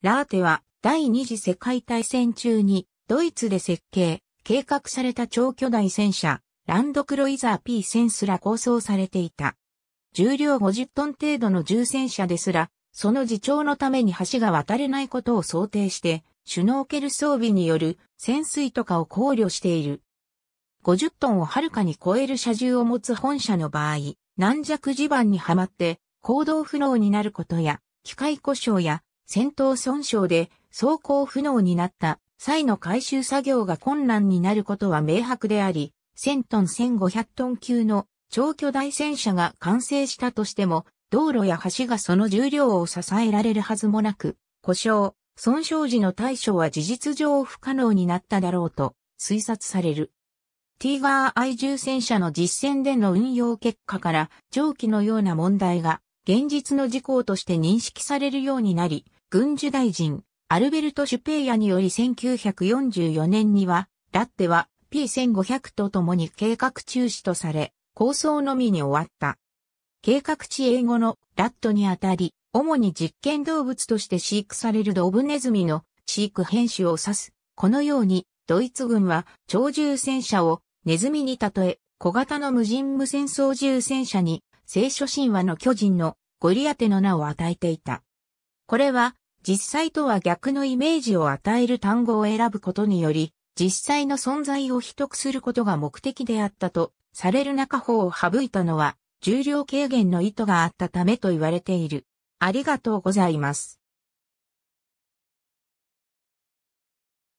ラーテは第二次世界大戦中にドイツで設計、計画された超巨大戦車、ランドクロイザー p 戦すら構想されていた。重量50トン程度の重戦車ですら、その自重のために橋が渡れないことを想定して、シュノーケル装備による潜水とかを考慮している。50トンをはるかに超える車重を持つ本社の場合、軟弱地盤にはまって行動不能になることや、機械故障や戦闘損傷で走行不能になった際の回収作業が困難になることは明白であり、1000トン1500トン級の超巨大戦車が完成したとしても、道路や橋がその重量を支えられるはずもなく、故障、損傷時の対処は事実上不可能になっただろうと推察される。ティーガー I10 戦車の実戦での運用結果から、蒸気のような問題が現実の事項として認識されるようになり、軍需大臣、アルベルト・シュペイヤにより1944年には、ラッテは P1500 と共に計画中止とされ、構想のみに終わった。計画地英語のラットにあたり、主に実験動物として飼育されるドブネズミの飼育編集を指す。このように、ドイツ軍は超重戦車をネズミに例え、小型の無人無戦争重戦車に、聖書神話の巨人のゴリアテの名を与えていた。これは実際とは逆のイメージを与える単語を選ぶことにより、実際の存在を秘匿することが目的であったとされる中法を省いたのは、重量軽減の意図があったためと言われている。ありがとうございます。